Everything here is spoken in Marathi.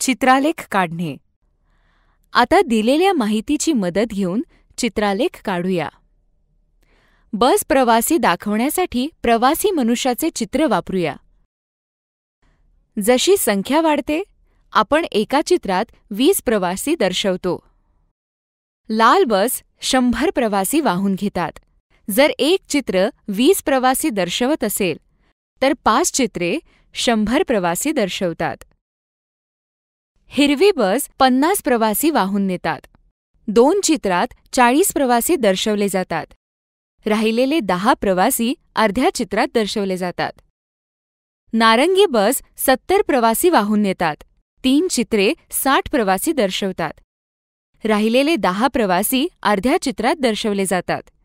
चित्रालेख काढणे आता दिलेल्या माहितीची मदत घेऊन चित्रालेख काढूया बस प्रवासी दाखवण्यासाठी प्रवासी मनुष्याचे चित्र वापरूया जशी संख्या वाढते आपण एका चित्रात वीस प्रवासी दर्शवतो लाल बस शंभर प्रवासी वाहून घेतात जर एक चित्र वीस प्रवासी दर्शवत असेल तर पाच चित्रे शंभर प्रवासी दर्शवतात हिरवी बस पन्नास प्रवासी वाहून नेतात दोन चित्रात चाळीस प्रवासी दर्शवले जातात राहिलेले दहा प्रवासी अर्ध्या चित्रात दर्शवले जातात नारंगी बस सत्तर प्रवासी वाहून नेतात तीन चित्रे साठ प्रवासी दर्शवतात राहिलेले दहा प्रवासी अर्ध्या चित्रात दर्शवले जातात